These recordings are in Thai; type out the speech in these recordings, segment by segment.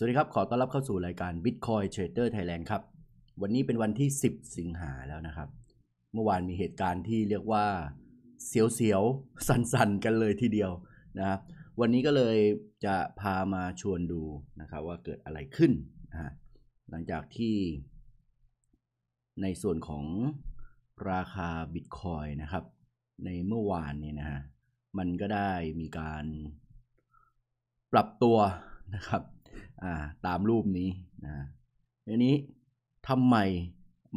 สวัสดีครับ ขอต้อนรับเข้าสู่รายการ Bitcoin Trader Thailand ครับ วันนี้เป็นวันที่ 10 สิงหาแล้วนะครับ เมื่อวานมีเหตุการณ์ที่เรียกว่า เสียวๆ สันๆ กันเลยทีเดียวนะครับ วันนี้ก็เลยจะพามาชวนดูนะครับว่าเกิดอะไรขึ้นนะหลังจากที่ในส่วนของราคา Bitcoin นะครับ ในเมื่อวานเนี่ยนะฮะ มันก็ได้มีการปรับตัวนะครับตามรูปนี้นะทีนี้ทำไม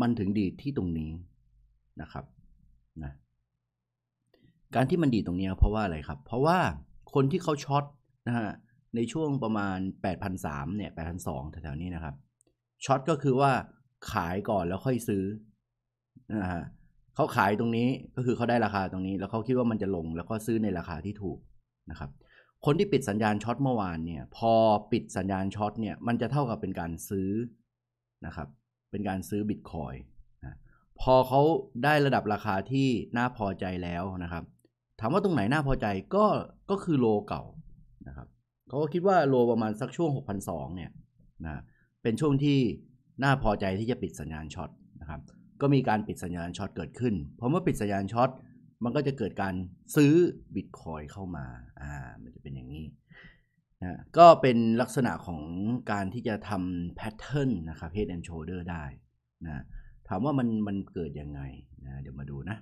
มันถึงดีดที่ตรงนี้นะครับนะการที่มันดีดตรงนี้เพราะว่าอะไรครับ เพราะว่าคนที่เขาช็อตนะฮะในช่วงประมาณ8,003เนี่ย8,002แถวๆนี้นะครับช็อตก็คือว่าขายก่อนแล้วค่อยซื้อนะฮะเขาขายตรงนี้ก็คือเขาได้ราคาตรงนี้ แล้วเขาคิดว่ามันจะลงแล้วก็ซื้อในราคาที่ถูกนะครับคนที่ปิดสัญญาณช็อตเมื่อวานเนี่ยพอปิดสัญญาณช็อตเนี่ยมันจะเท่ากับเป็นการซื้อนะครับเป็นการซื้อบิตคอยนะพอเขาได้ระดับราคาที่น่าพอใจแล้วนะครับถามว่าตรงไหนน่าพอใจก็ก็คือโลเก่านะครับเขาก็คิดว่าโลประมาณสักช่วง6,200เนี่ยนะเป็นช่วงที่น่าพอใจที่จะปิดสัญญาณช็อตนะครับก็มีการปิดสัญญาณช็อตเกิดขึ้นเพราะเมื่อปิดสัญญาณช็อตมันก็จะเกิดการซื้อบิตคอยเข้ามา อ่า มันจะเป็นอย่างนี้นะ ก็เป็นลักษณะของการที่จะทำแพทเทิร์นนะครับเฮดแอนโชเดอร์ได้นะ ถามว่ามันมันเกิดยังไงนะ เดี๋ยวมาดูนะ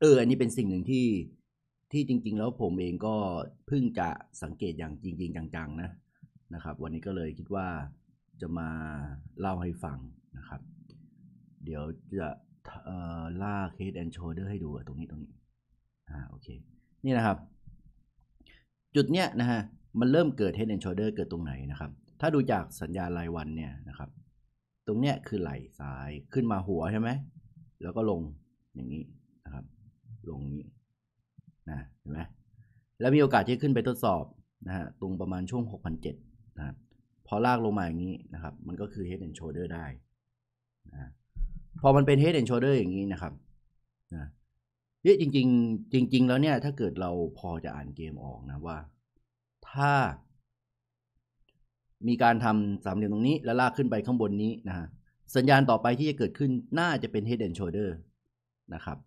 เออ อันนี้เป็นสิ่งหนึ่งที่ที่จริง ๆ แล้วผมเองก็เพิ่งจะสังเกตอย่างจริงๆจัง ๆ นะ นะครับ วันนี้ก็เลยคิดว่าจะมาเล่าให้ฟังนะครับ เดี๋ยวจะล่า Head and Shoulder ให้ดูตรงนี้ตรงนี้ อ่าโอเค นี่นะครับ จุดเนี้ยนะฮะ มันเริ่มเกิด Head and Shoulder เกิดตรงไหนนะครับ ถ้าดูจากสัญญาณรายวันเนี่ยนะครับ ตรงเนี้ยคือไหล่ซ้ายขึ้นมาหัวใช่ไหม แล้วก็ลงอย่างนี้นะครับ ลงนี้ นะ เห็นไหมแล้วมีโอกาสที่ขึ้นไปทดสอบนะฮะ ตรงประมาณช่วง6,007นะครับ พอลากลงมาอย่างนี้นะครับ มันก็คือ head and shoulder ได้ นะพอมันเป็น head and shoulder อย่างนี้นะครับนะเยอะจริง ๆ จริง ๆ แล้วเนี่ย ถ้าเกิดเราพอจะอ่านเกมออกนะ ว่า ถ้ามีการทำสามเหลี่ยมตรงนี้ แล้วลากขึ้นไปข้างบนนี้นะฮะสัญญาณต่อไปที่จะเกิดขึ้นน่าจะเป็น head and shoulder นะครับ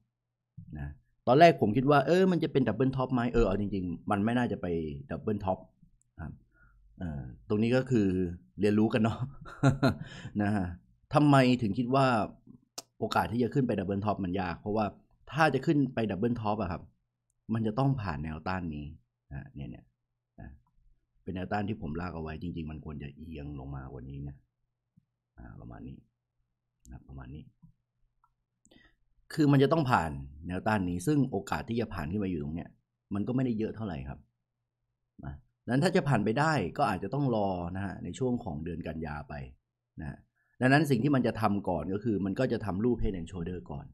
นะตอนแรกผมคิดว่าเออมันจะเป็นดับเบิลท็อปไหมเออเอาจริง ๆ มันไม่น่าจะไปดับเบิลท็อปครับตรงนี้ก็คือเรียนรู้กันเนาะนะฮะทำไมถึงคิดว่าโอกาสที่จะขึ้นไปดับเบิลท็อปมันยากเพราะว่าถ้าจะขึ้นไปดับเบิลท็อปอะครับ มันจะต้องผ่านแนวต้านนี้นะเนี่ยเนี่ยนะเป็นแนวต้านที่ผมลากเอาไว้ จริง ๆ มันควรจะเอียงลงมากว่านี้นะอ่าประมาณนี้นะประมาณนี้ คือมันจะต้องผ่านแนวต้านนี้ ซึ่งโอกาสที่จะผ่านขึ้นไปอยู่ตรงเนี้ยมันก็ไม่ได้เยอะเท่าไหร่ครับนะนั้นถ้าจะผ่านไปได้ก็อาจจะต้องรอนะฮะในช่วงของเดือนกันยาไป นะดังนั้นสิ่งที่มันจะทำก่อนก็คือ มันก็จะทำรูปเพนแอนโชเดอร์ก่อน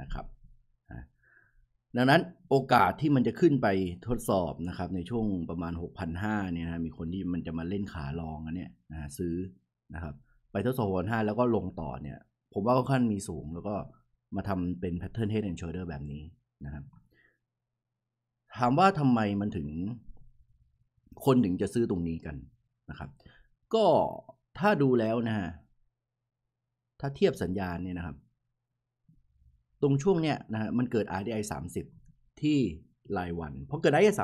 นะครับ ดังนั้นโอกาสที่มันจะขึ้นไปทดสอบนะครับ ในช่วงประมาณ6ห0าเนี่ยนะมีคนที่มันจะมาเล่นขาลองอันเนี้ยนะซื้อนะครับ ไปทดสอบ6้0แล้วก็ลงต่อเนี่ยผมว่าก็ขั้นมีสูง แล้วก็มาทำเป็นทเทิร์นเฮดแอนด์โชเดอร์แบบนี้นะครับ ถามว่าทำไมมันถึงคนถึงจะซื้อตรงนี้กันนะครับ ก็ถ้าดูแล้วนะฮะถ้าเทียบสัญญาณเนี่ยนะครับ ตรงช่วงเนี้ยนะฮะมันเกิด RDI 30 ที่รายวันพอเกิด RDI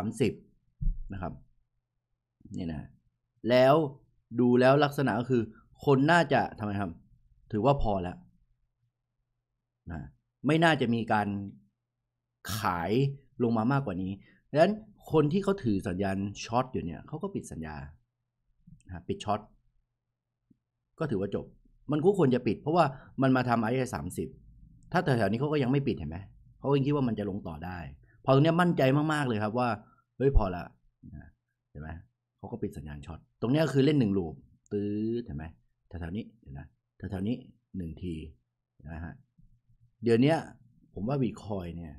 30นะครับนี่นะแล้วดูแล้วลักษณะก็คือคนน่าจะทำไมครับถือว่าพอแล้วนะไม่น่าจะมีการขายลงมามากกว่านี้ดังนั้นคนที่เขาถือสัญญาณช็อตอยู่เนี่ยเขาก็ปิดสัญญาปิดช็อตก็ถือว่าจบมันก็ควรจะปิด เพราะว่ามันมาทำไอ้สามสิบถ้าแถวๆนี้เขาก็ยังไม่ปิดเห็นไหมเขายังคิดว่ามันจะลงต่อได้ พอตรงนี้มั่นใจมากๆเลยครับว่า เฮ้ยพอละเห็นไหมเขาก็ปิดสัญญาณช็อต ตรงนี้คือเล่นหนึ่งลูปตื้อเห็นไหมแถวๆนี้เห็นไหมแถวๆนี้หนึ่งทีนะฮะเดี๋ยวนี้ผมว่าบีคอยเนี่ย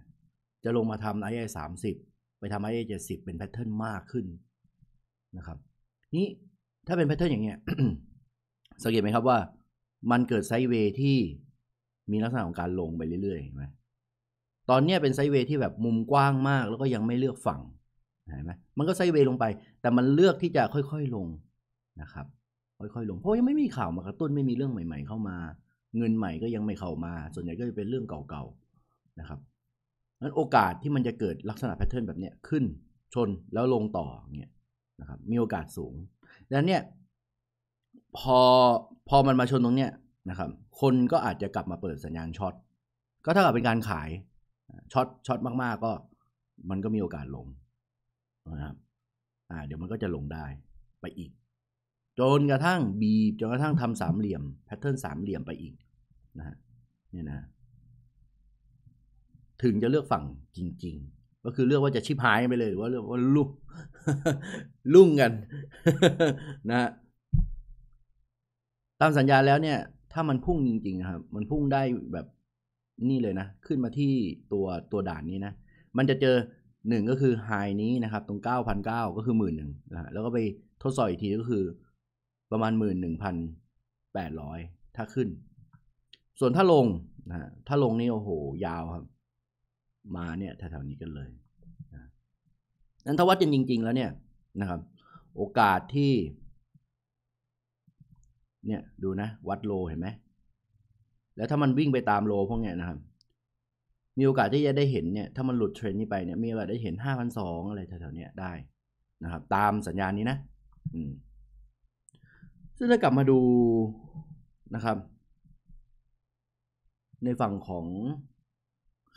จะลงมาทำไอ้สามสิบไปทำไอ้เจ็ดสิบเป็นแพทเทิร์นมากขึ้นนะครับนี้ถ้าเป็นแพทเทิร์นอย่างเงี้ยสังเกตไหมครับว่ามันเกิดไซด์เวย์ที่มีลักษณะของการลงไปเรื่อยๆเห็นไหมตอนนี้เป็นไซด์เวย์ที่แบบมุมกว้างมากแล้วก็ยังไม่เลือกฝั่งเห็นไหมมันก็ไซด์เวย์ลงไปแต่มันเลือกที่จะค่อย ๆลงนะครับค่อยๆลงเพราะยังไม่มีข่าวมากระตุ้นไม่มีเรื่องใหม่ ๆเข้ามา เงินใหม่ก็ยังไม่เข้ามา ส่วนใหญ่ก็จะเป็นเรื่องเก่าๆนะครับนั้นโอกาสที่มันจะเกิดลักษณะแพทเทิร์นแบบเนี้ยขึ้นชนแล้วลงต่อเงี้ยนะครับมีโอกาสสูงดังนั้นเนี่ยพอพอมันมาชนตรงเนี้ยนะครับ คนก็อาจจะกลับมาเปิดสัญญาณช็อต ก็ถ้าากิดเป็นการขายช็อตช็อตมากๆก็มันก็มีโอกาสลง นะครับ อ่า เดี๋ยวมันก็จะลงได้ไปอีก จนกระทั่งบีบจนกระทั่งทำสามเหลี่ยม แพทเทิร์นสามเหลี่ยมไปอีกนะฮะเนี่ยนะ ถึงจะเลือกฝั่งจริง ๆ ก็คือเลือกว่าจะชิบหายไปเลยหรือว่าเลือกว่าลุ่งลุ่งกัน นะฮะตามสัญญาแล้วเนี่ย ถ้ามันพุ่งจริงๆครับ มันพุ่งได้แบบนี่เลยนะ ขึ้นมาที่ตัวตัวด่านนี้นะ มันจะเจอหนึ่งก็คือไฮนี้นะครับ ตรง9ั0เก็คือหมื่นหนึ่งนะฮะแล้วก็ไปทดสอบอีกทีก็คือ ประมาณ 11,800 ถ้าขึ้น ส่วนถ้าลงนะถ้าลงนี่โอ้โหยาวครับ มาเนี่ย แถวๆนี้กันเลยนะนั้นถ้าวัดจริงๆ แล้วเนี่ยนะครับ โอกาสที่เนี่ยดูนะ วัดโลเห็นไหม แล้วถ้ามันวิ่งไปตามโลพวกเนี้ยนะครับ มีโอกาสที่จะได้เห็นเนี่ยถ้ามันหลุดเทรนนี้ไปเนี่ยมีโอกาสได้เห็นห้าพันสองอะไรแถวๆเนี้ยได้นะครับ ตามสัญญาณนี้นะ อืมซึ่งถ้ากลับมาดูนะครับ ในฝั่งของ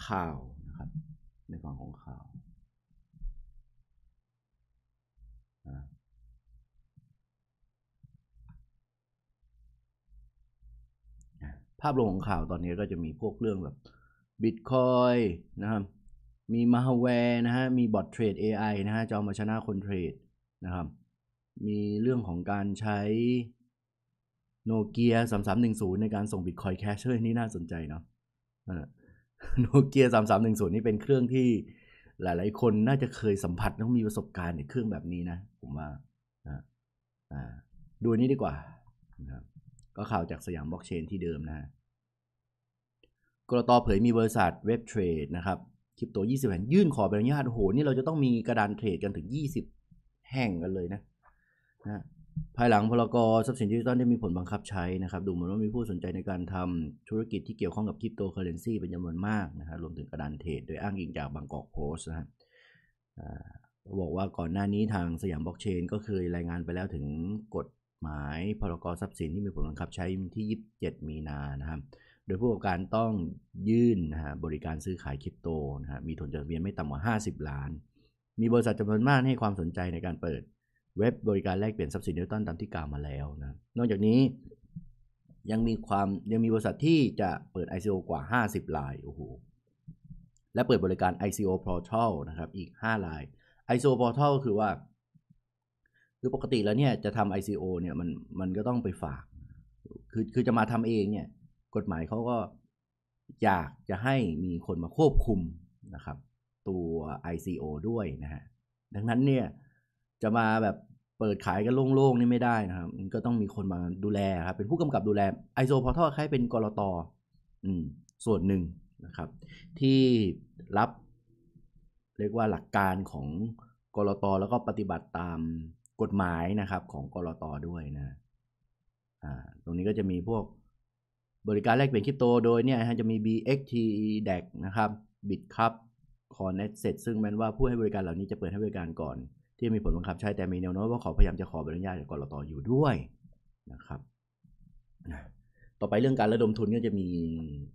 ข่าวนะครับ ในฝั่งของข่าวภาพรวมของข่าวตอนนี้ก็จะมีพวกเรื่องแบบบิตคอยนะครับ มีมาฮแวร์นะฮะ มีบอทเทรด AI นะฮะจะเอามาชนะคนเทรดนะครับ มีเรื่องของการใช้โนเกียสามสามหนึ่งศูนย์ในการส่งบิตคอยแคชเชอร์นี่น่าสนใจเนาะโนเกียสามสามหนึ่งศูนย์นี่เป็นเครื่องที่หลาย ๆคนน่าจะเคยสัมผัสต้องมีประสบการณ์ในเครื่องแบบนี้นะ ผมว่า่า ดูนี้ดีกว่านะครับก็ข่าวจากสยามบล็อกเชนที่เดิมนะฮะกรตเผยมีบริษัทเว็บเทรดนะครับ คริปโต 20 แห่งยื่นขอใบอนุญาตโห นี่เราจะต้องมีกระดานเทรดกันถึง 20 แห่งกันเลยนะนะภายหลังพลกรทรัพย์สินดิจิตอลได้มีผลบังคับใช้นะครับ ดูเหมือนว่ามีผู้สนใจในการทำธุรกิจที่เกี่ยวข้องกับคริปโตเคอเรนซีเป็นจำนวนมากนะครับรวมถึงกระดานเทรดโดยอ้างอิงจากบางกอกโพสต์นะครับบอกว่าก่อนหน้านี้ทางสยามบล็อกเชนก็เคยรายงานไปแล้วถึงกฎหมายพรกรทรัพย์สินที่มีผลบังคับใช้ที่ 27 มีนานะครับ โดยผู้ประกอบการต้องยื่นนะฮะบริการซื้อขายคริปโตนะฮะมีทุนจดทะเบียนไม่ต่ำกว่า 50 ล้าน มีบริษัทจำนวนมากให้ความสนใจในการเปิดเว็บบริการแลกเปลี่ยนทรัพย์สินดิจิตอลตามที่กล่าวมาแล้วนะ นอกจากนี้ยังมีความ ยังมีบริษัทที่จะเปิด ICO กว่า 50ลายโอ้โห และเปิดบริการ ICO Portal นะครับอีก5ลาย ICO Portal คือว่าคือปกติแล้วเนี่ยจะทำ ICO เนี่ยมันมันก็ต้องไปฝาก คือคือจะมาทำเองเนี่ย กฎหมายเขาก็ อยากจะให้มีคนมาควบคุมนะครับ ตัว ICO ด้วยนะฮะ ดังนั้นเนี่ย จะมาแบบเปิดขายกันโล่งๆนี่ไม่ได้นะครับ มันก็ต้องมีคนมาดูแลครับเป็นผู้กำกับดูแล ISO พอทออคล้เป็นกรตอืมส่วนหนึ่งนะครับ ที่รับ เรียกว่าหลักการของกรตแล้วก็ปฏิบัติตามฎหมายนะครับ ของกรอตด้วยนะตรงนี้ก็จะมีพวกบริการแลกเปลี่ยนคริปโตโดยเนี่ยจะมี BXT d e x นะครับ BitCup c o n n e t เสซึ่งแม้นว่าผู้ให้บริการเหล่านี้จะเปิดให้บริการก่อนที่มีผลบังคับใช้ แต่มีแนวโน้มว่าขอพยายามจะขอใบอนุญาตจากกรอตออยู่ด้วยนะครับต่อไปเรื่องการระดมทุนก็จะมี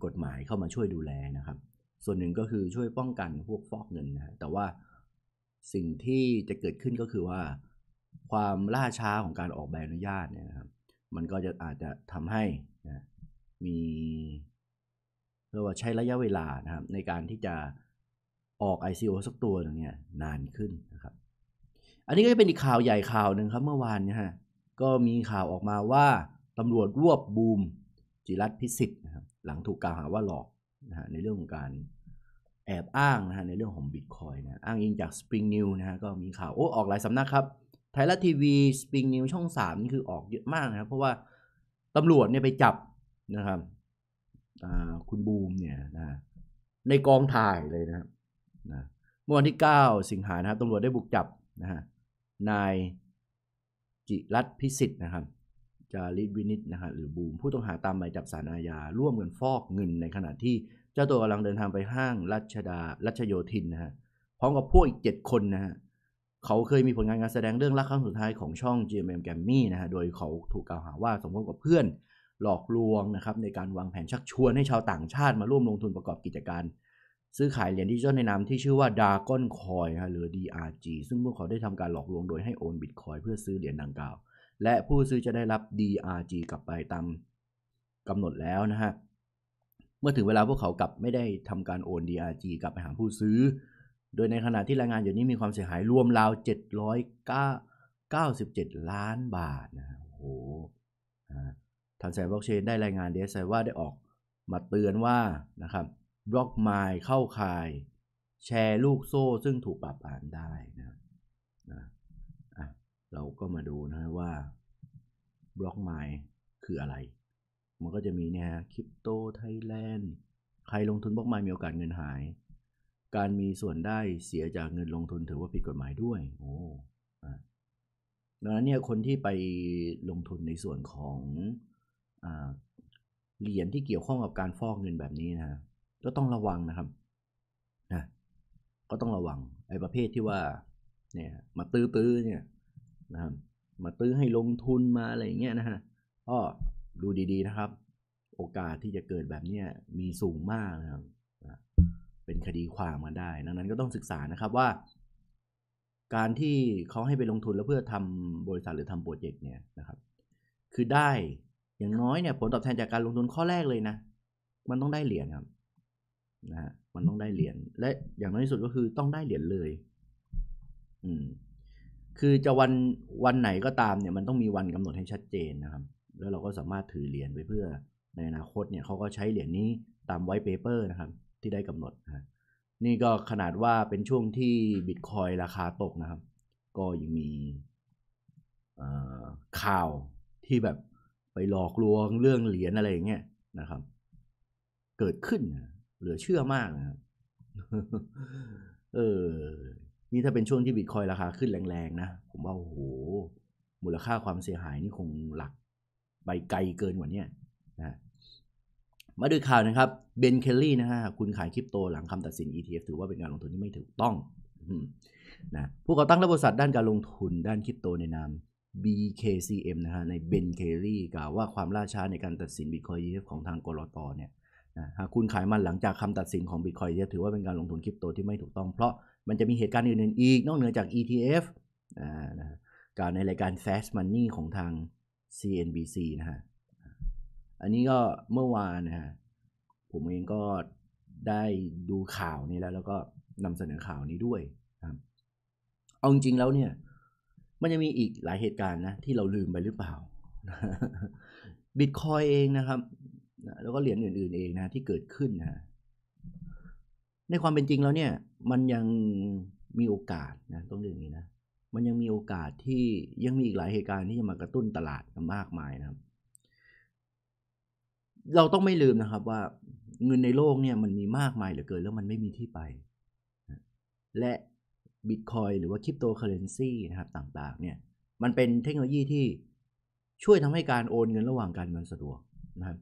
กฎหมายเข้ามาช่วยดูแลนะครับ ส่วนหนึ่งก็คือช่วยป้องกันพวกฟอกเงินนะแต่ว่าสิ่งที่จะเกิดขึ้นก็คือว่าความล่าช้าของการออกใบอนุญาตเนี่ยนะครับ มันก็จะอาจจะทำให้นะมีเรียกว่าใช้ระยะเวลานะครับ ในการที่จะออก ICO สักตัวหนึ่งเนี่ยนานขึ้นนะครับ อันนี้ก็จะเป็นอีกข่าวใหญ่ข่าวหนึ่งครับ เมื่อวานนีฮะ ก็มีข่าวออกมาว่าตำรวจรวบบูม จิรัตพิสิทธ์นะครับ หลังถูกกล่าวหาว่าหลอกนะฮะในเรื่องของการแอบอ้างนะฮะในเรื่องของบิตคอยนะอ้างอิงจาก Spring New นะฮะก็มีข่าวโอ้ออกหลายสำนักครับทยรัฐทีวี สปริงนิวช่องสามนี่คือออกเยอะมากนะครับ เพราะว่าตำรวจเนี่ยไปจับนะครับคุณบูมเนี่ยนะในกองถ่ายเลยนะครับนะเมื่อวันที่ 9 สิงหานะครับตำรวจได้บุกจับนะฮะนายจิรัตพิสิทธ์นะครับจาริวินิตนะฮะหรือบูมผู้ต้องหาตามหมายจับสารอาญา ร่วมกันฟอกเงินในขณะที่ เจ้าตัวกำลังเดินทางไปห้างรัชดารัชโยธินนะฮะพร้อมกับพวกอีก 7 คนนะฮะเขาเคยมีผลงานการแสดงเรื่องรักครั้งสุดท้ายของช่อง GMM Gammy นะฮะ โดยเขาถูกกล่าวหาว่าสมคบกับเพื่อนหลอกลวงนะครับในการวางแผนชักชวนให้ชาวต่างชาติมาร่วมลงทุนประกอบกิจการ ซื้อขายเหรียญดิจิทัลในนามที่ชื่อว่า Dragon Coin หรือ DRG ซึ่งพวกเขาได้ทำการหลอกลวงโดยให้โอนบิตคอยเพื่อซื้อเหรียญดังกล่าว และผู้ซื้อจะได้รับ DRG กลับไปตามกำหนดแล้วนะฮะเมื่อถึงเวลาพวกเขากลับไม่ได้ทำการโอน DRG กลับไปหาผู้ซื้อโดยในขณะที่รายงานอยู่นี้มีความเสียหายรวมราว 797ล้านบาทนะโอ้โหทางสายบล็อกเชนได้รายงานเดสไซว่าได้ออกมาเตือนว่านะครับบล็อกไมล์เข้าข่ายแชร์ลูกโซ่ซึ่งถูกปรับอ่านได้นะนะเราก็มาดูนะว่าบล็อกไมล์คืออะไร มันก็จะมีเนี่ยคริปโตไทยแลนด์ใครลงทุนบล็อกไมล์มีโอกาสเงินหายการมีส่วนได้เสียจากเงินลงทุนถือว่าผิดกฎหมายด้วย โอ้ดังนั้นเนี่ยคนที่ไปลงทุนในส่วนของเหรียญที่เกี่ยวข้องกับการฟอกเงินแบบนี้นะก็ต้องระวังนะครับนะก็ต้องระวังไอ้ประเภทที่ว่า เนี่ย มาตื้อๆ เนี่ย นะครับมาตื้อให้ลงทุนมาอะไรอย่างเงี้ยนะฮะ ก็ดูดีๆ นะครับ โอกาสที่จะเกิดแบบเนี้ยมีสูงมากนะครับเป็นคดีความกันได้ดังนั้นก็ต้องศึกษานะครับ ว่า การที่เขาให้ไปลงทุนแล้วเพื่อทำบริษัทหรือทำโปรเจกต์เนี่ยนะครับ คือได้อย่างน้อยเนี่ย ผลตอบแทนจากการลงทุนข้อแรกเลยนะมันต้องได้เหรียญครับนะฮะมันต้องได้เหรียญและอย่างน้อยที่สุดก็คือต้องได้เหรียญเลย อืมคือจะวันวันไหนก็ตามเนี่ย มันต้องมีวันกำหนดให้ชัดเจนนะครับ แล้วเราก็สามารถถือเหรียญไปเพื่อในอนาคต เนี่ยเขาก็ใช้เหรียญนี้ตามไวท์เปเปอร์นะครับที่ได้กำหนดนะ นี่ก็ขนาดว่าเป็นช่วงที่บิตคอยราคาตกนะครับ ก็ยังมีข่าวที่แบบไปหลอกลวงเรื่องเหรียญอะไรอย่างเงี้ยนะครับ เกิดขึ้นเหลือเชื่อมากนะครับเออ นี่ถ้าเป็นช่วงที่บิตคอยราคาขึ้นแรงๆนะ ผมว่าโอ้โห มูลค่าความเสียหายนี่คงหลักไปไกลเกินกว่านี้นะมาดูข่าวนะครับเบนเคลลี่นะฮะคุณขายคริปโตหลังคำตัดสิน ETF ถือว่าเป็นการลงทุนที่ไม่ถูกต้องนะผู้ก่อตั้งและบริษัทด้านการลงทุนด้านคริปโตในนาม BKCM นะฮะในเบนเคลลี่กล่าวว่าความล่าช้าในการตัดสินบิตคอย ETF ของทางกรอตเนี่ยนะหากคุณขายมันหลังจากคำตัดสินของบิตคอย ETF ถือว่าเป็นการลงทุนคริปโตที่ไม่ถูกต้องเพราะมันจะมีเหตุการณ์อื่นๆอีก นอกเหนือจาก ETF นะการในรายการ Fast Money ของทาง CNBC นะฮะอันนี้ก็เมื่อวานนะฮะผมเองก็ได้ดูข่าวนี้แล้วแล้วก็นำเสนอข่าวนี้ด้วยครับเอาจริงๆแล้วเนี่ย มันยังมีอีกหลายเหตุการณ์นะที่เราลืมไปหรือเปล่าบิตคอยเองนะครับแล้วก็เหรียญอื่น ๆ เองนะที่เกิดขึ้นนะในความเป็นจริงแล้วเนี่ย มันยังมีโอกาสนะต้องเรียกนี้นะมันยังมีโอกาสที่ยังมีอีกหลายเหตุการณ์ที่จะมากระตุ้นตลาดมากมายนะครับเราต้องไม่ลืมนะครับว่าเงินในโลกเนี่ยมันมีมากมายเหลือเกินแล้วมันไม่มีที่ไป และบิตคอยหรือว่าคริปโตเคอเรนซีนะครับต่างๆ เนี่ยมันเป็นเทคโนโลยีที่ช่วยทำให้การโอนเงินระหว่างกันมันสะดวกนะครับ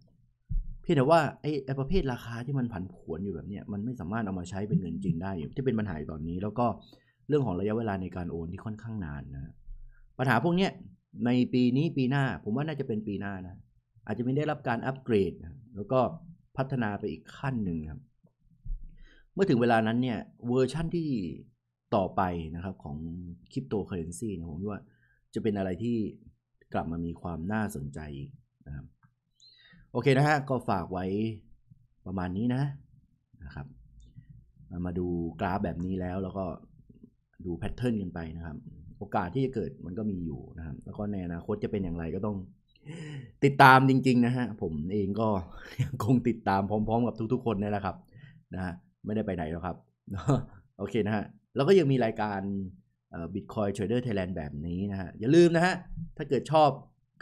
เพียงแต่ว่าไอ้ประเภทราคาที่มันผันผวนอยู่แบบเนี้ยมันไม่สามารถเอามาใช้เป็นเงินจริงได้อยู่ที่เป็นปัญหาตอนนี้ แล้วก็เรื่องของระยะเวลาในการโอนที่ค่อนข้างนานนะปัญหาพวกเนี้ยในปีนี้ปีหน้าผมว่าน่าจะเป็นปีหน้านะอาจจะไม่ได้รับการอัปเกรด แล้วก็พัฒนาไปอีกขั้นหนึ่งครับ เมื่อถึงเวลานั้นเนี่ยเวอร์ชั่นที่ต่อไปนะครับของคริปโตเคอเรนซีนะผมว่าจะเป็นอะไรที่กลับมามีความน่าสนใจนะครับโอเคนะฮะ ก็ฝากไว้ประมาณนี้นะนะครับ มาดูกราฟแบบนี้แล้วแล้วก็ดูแพทเทิร์นกันไปนะครับ โอกาสที่จะเกิดมันก็มีอยู่นะครับ แล้วก็ในอนาคตจะเป็นอย่างไรก็ต้องติดตามจริงๆนะฮะผมเองก็ยังคงติดตามพร้อม ๆ กับทุกๆคนนี่แหละครับนะฮะไม่ได้ไปไหนแล้วครับโอเคนะฮะแล้วก็ยังมีรายการบิตคอยช t r a เดอร์ไทยแลนด์แบบนี้นะฮะอย่าลืมนะฮะ ถ้าเกิดชอบ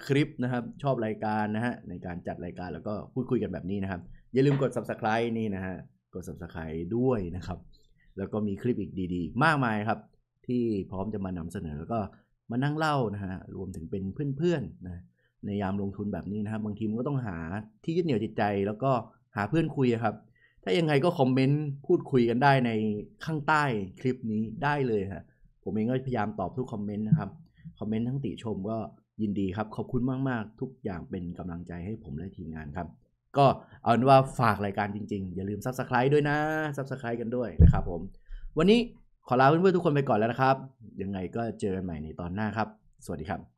คลิปนะครับชอบรายการนะฮะในการจัดรายการแล้วก็พูดคุยกันแบบนี้นะครับอย่าลืมกด subscribe นี่นะฮะ กด subscribe ด้วยนะครับ แล้วก็มีคลิปอีกดีๆ มากมายครับ ที่พร้อมจะมานำเสนอแล้วก็มานั่งเล่านะฮะ รวมถึงเป็นเพื่อนๆนะในยามลงทุนแบบนี้นะครับ บางทีมันก็ต้องหาที่ยึดเหนี่ยวจิตใจ แล้วก็หาเพื่อนคุยครับถ้ายังไงก็คอมเมนต์พูดคุยกันได้ในข้างใต้คลิปนี้ได้เลยับผมเองก็พยายามตอบทุกคอมเมนต์นะครับคอมเมนต์ทั้งติชมก็ยินดีครับ ขอบคุณมากๆ ทุกอย่างเป็นกำลังใจให้ผมและทีมงานครับ ก็เอาเป็นว่าฝากรายการจริงๆอย่าลืมซับสไครต์ด้วยนะซับสไครต์กันด้วยนะครับผมวันนี้ขอลาเพื่อนๆทุกคนไปก่อนแล้วนะครับ ยังไงก็เจอกันใหม่ในตอนหน้าครับ สวัสดีครับ